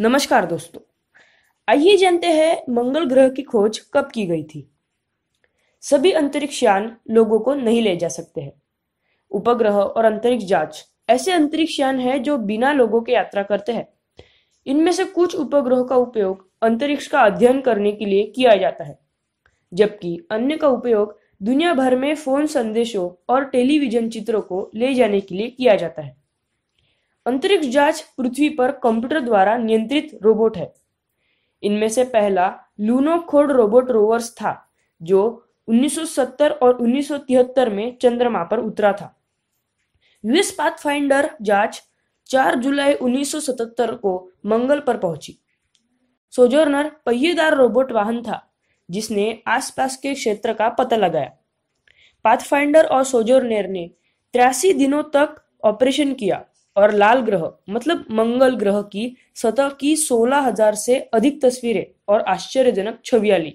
नमस्कार दोस्तों आइए जानते हैं मंगल ग्रह की खोज कब की गई थी सभी अंतरिक्ष यान लोगों को नहीं ले जा सकते हैं उपग्रह और अंतरिक्ष जांच ऐसे अंतरिक्ष यान है जो बिना लोगों के यात्रा करते हैं इनमें से कुछ उपग्रह का उपयोग अंतरिक्ष का अध्ययन करने के लिए किया जाता है जबकि अन्य का उपयोग दुनिया भर में फोन संदेशों और टेलीविजन चित्रों को ले जाने के लिए किया जाता है अंतरिक्ष जांच पृथ्वी पर कंप्यूटर द्वारा नियंत्रित रोबोट है इनमें से पहला लूनो खोड रोबोट रोवर्स था जो 1970 और 1973 में चंद्रमा पर उतरा था यूएस पाथफाइंडर जांच 4 जुलाई 1977 को मंगल पर पहुंची सोजोर्नर पहिएदार रोबोट वाहन था जिसने आसपास के क्षेत्र का पता लगाया पाथफाइंडर और सोजोर्नर ने तिरासी दिनों तक ऑपरेशन किया और लाल ग्रह मतलब मंगल ग्रह की सतह की 16,000 से अधिक तस्वीरें और आश्चर्यजनक छवियां ली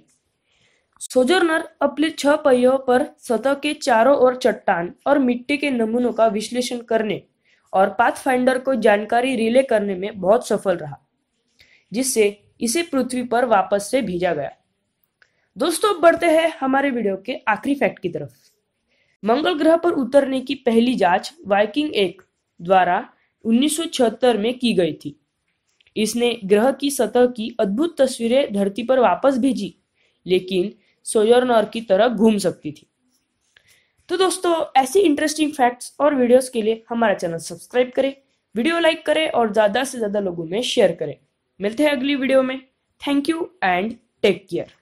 सोजर्नर अपने छह पहियों पर सतह के चारों ओर चट्टान और मिट्टी के नमूनों का विश्लेषण करने और पाथफाइंडर को जानकारी रिले करने में बहुत सफल रहा जिससे इसे पृथ्वी पर वापस से भेजा गया दोस्तों बढ़ते हैं हमारे वीडियो के आखिरी फैक्ट की तरफ मंगल ग्रह पर उतरने की पहली जांच वाइकिंग एक द्वारा 1976 में की गई थी इसने ग्रह की सतह की अद्भुत तस्वीरें धरती पर वापस भेजी लेकिन सोजर्नर की तरह घूम सकती थी तो दोस्तों ऐसी इंटरेस्टिंग फैक्ट्स और वीडियोस के लिए हमारा चैनल सब्सक्राइब करें वीडियो लाइक करें और ज़्यादा से ज़्यादा लोगों में शेयर करें मिलते हैं अगली वीडियो में thank you and take care